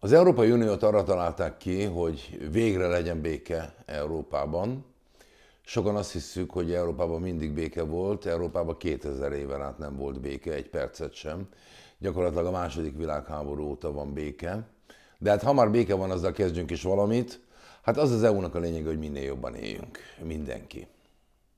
Az Európai Uniót arra találták ki, hogy végre legyen béke Európában. Sokan azt hiszük, hogy Európában mindig béke volt, Európában 2000 éven át nem volt béke, egy percet sem. Gyakorlatilag a második világháború óta van béke. De hát hamar béke van, azzal kezdjünk is valamit. Hát az az EU-nak a lényeg, hogy minél jobban éljünk, mindenki.